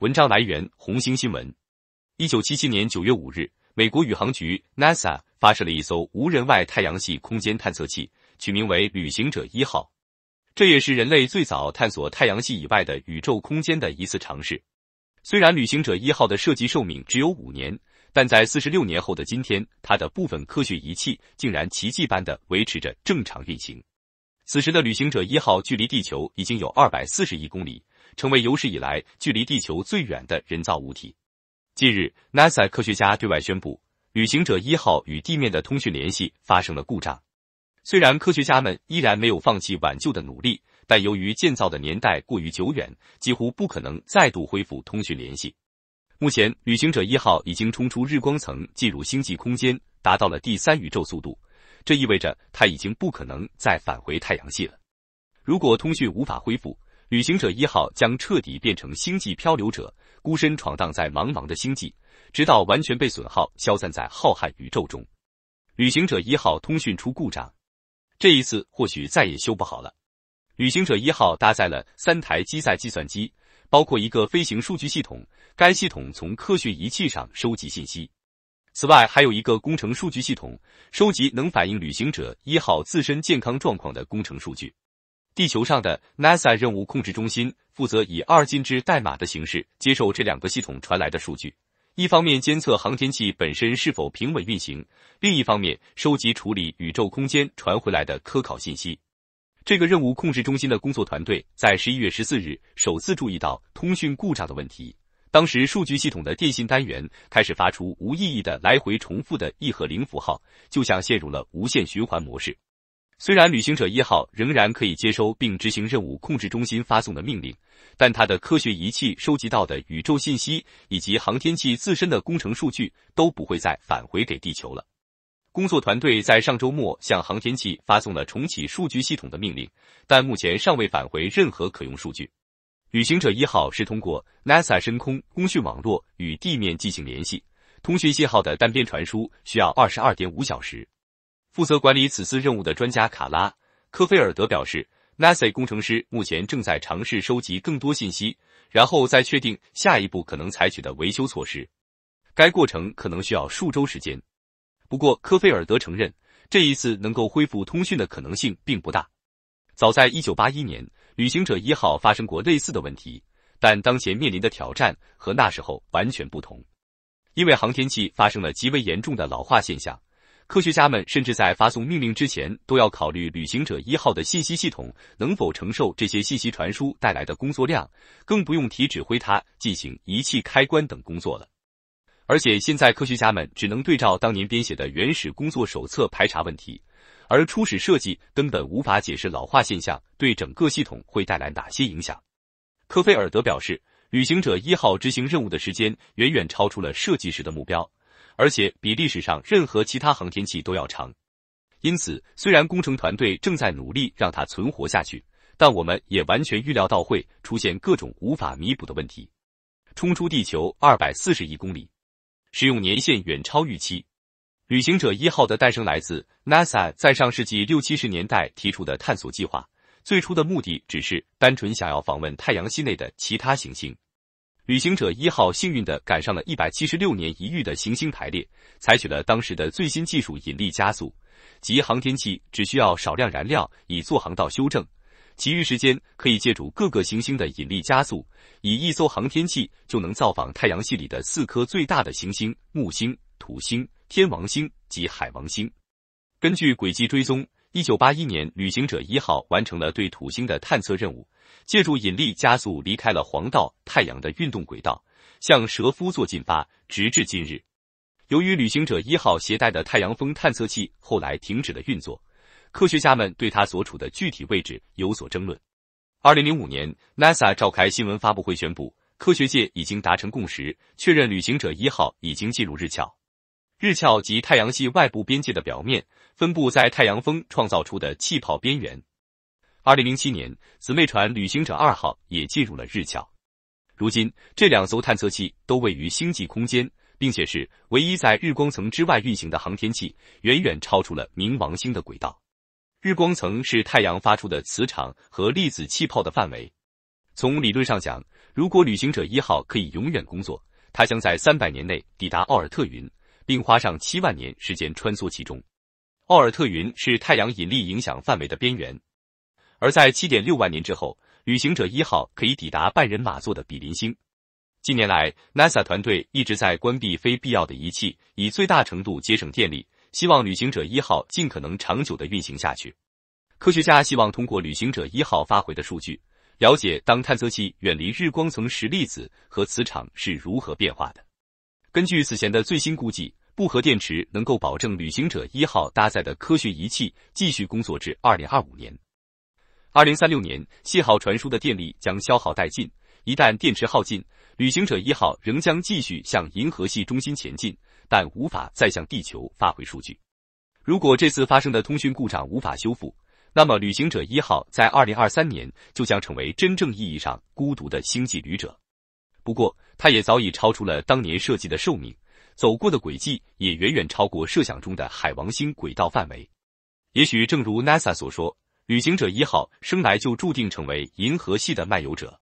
文章来源：红星新闻。一九七七年九月五日，美国宇航局 （NASA） 发射了一艘无人外太阳系空间探测器，取名为“旅行者一号”。这也是人类最早探索太阳系以外的宇宙空间的一次尝试。虽然旅行者一号的设计寿命只有五年，但在四十六年后的今天，它的部分科学仪器竟然奇迹般的维持着正常运行。此时的旅行者一号距离地球已经有二百四十亿公里。成为有史以来距离地球最远的人造物体。近日，NASA 科学家对外宣布，旅行者一号与地面的通讯联系发生了故障。虽然科学家们依然没有放弃挽救的努力，但由于建造的年代过于久远，几乎不可能再度恢复通讯联系。目前，旅行者一号已经冲出日光层，进入星际空间，达到了第三宇宙速度，这意味着它已经不可能再返回太阳系了。如果通讯无法恢复，旅行者一号将彻底变成星际漂流者，孤身闯荡在茫茫的星际，直到完全被损耗消散在浩瀚宇宙中。旅行者一号通讯出故障，这一次或许再也修不好了。旅行者一号搭载了三台机载计算机，包括一个飞行数据系统，该系统从科学仪器上收集信息。此外，还有一个工程数据系统，收集能反映旅行者一号自身健康状况的工程数据。地球上的 NASA 任务控制中心负责以二进制代码的形式接受这两个系统传来的数据，一方面监测航天器本身是否平稳运行，另一方面收集处理宇宙空间传回来的科考信息。这个任务控制中心的工作团队在十一月十四日首次注意到通讯故障的问题，当时数据系统的电信单元开始发出无意义的来回重复的一和零符号，就像陷入了无限循环模式。虽然旅行者一号仍然可以接收并执行任务控制中心发送的命令，但它的科学仪器收集到的宇宙信息以及航天器自身的工程数据都不会再返回给地球了。工作团队在上周末向航天器发送了重启数据系统的命令，但目前尚未返回任何可用数据。旅行者一号是通过 NASA 深空通讯网络与地面进行联系，通讯信号的单边传输需要二十二点五小时。负责管理此次任务的专家卡拉·科菲尔德表示，NASA 工程师目前正在尝试收集更多信息，然后再确定下一步可能采取的维修措施。该过程可能需要数周时间。不过，科菲尔德承认，这一次能够恢复通讯的可能性并不大。早在1981年，旅行者一号发生过类似的问题，但当前面临的挑战和那时候完全不同，因为航天器发生了极为严重的老化现象。科学家们甚至在发送命令之前，都要考虑旅行者一号的信息系统能否承受这些信息传输带来的工作量，更不用提指挥它进行仪器开关等工作了。而且现在，科学家们只能对照当年编写的原始工作手册排查问题，而初始设计根本无法解释老化现象对整个系统会带来哪些影响。科菲尔德表示，旅行者一号执行任务的时间远远超出了设计时的目标。而且比历史上任何其他航天器都要长，因此虽然工程团队正在努力让它存活下去，但我们也完全预料到会出现各种无法弥补的问题。冲出地球二百四十亿公里，使用年限远超预期。旅行者一号的诞生来自 NASA 在上世纪六七十年代提出的探索计划，最初的目的只是单纯想要访问太阳系内的其他行星。旅行者一号幸运地赶上了一百七十六年一遇的行星排列，采取了当时的最新技术引力加速，即航天器只需要少量燃料以做航道修正，其余时间可以借助各个行星的引力加速，以一艘航天器就能造访太阳系里的四颗最大的行星木星、土星、天王星及海王星。根据轨迹追踪。一九八一年，旅行者一号完成了对土星的探测任务，借助引力加速离开了黄道太阳的运动轨道，向蛇夫座进发。直至今日，由于旅行者一号携带的太阳风探测器后来停止了运作，科学家们对它所处的具体位置有所争论。二零零五年，NASA 召开新闻发布会宣布，科学界已经达成共识，确认旅行者一号已经进入日鞘。日鞘及太阳系外部边界的表面分布在太阳风创造出的气泡边缘。二零零七年，姊妹船旅行者二号也进入了日鞘。如今，这两艘探测器都位于星际空间，并且是唯一在日光层之外运行的航天器，远远超出了冥王星的轨道。日光层是太阳发出的磁场和粒子气泡的范围。从理论上讲，如果旅行者一号可以永远工作，它将在三百年内抵达奥尔特云。并花上七万年时间穿梭其中。奥尔特云是太阳引力影响范围的边缘，而在七点六万年之后，旅行者一号可以抵达半人马座的比邻星。近年来，NASA 团队一直在关闭非必要的仪器，以最大程度节省电力，希望旅行者一号尽可能长久的运行下去。科学家希望通过旅行者一号发回的数据，了解当探测器远离日光层时，粒子和磁场是如何变化的。根据此前的最新估计。复合电池能够保证旅行者一号搭载的科学仪器继续工作至二零二五年。二零三六年，信号传输的电力将消耗殆尽。一旦电池耗尽，旅行者一号仍将继续向银河系中心前进，但无法再向地球发回数据。如果这次发生的通讯故障无法修复，那么旅行者一号在二零二三年就将成为真正意义上孤独的星际旅者。不过，它也早已超出了当年设计的寿命。走过的轨迹也远远超过设想中的海王星轨道范围。也许正如 NASA 所说，旅行者一号生来就注定成为银河系的漫游者。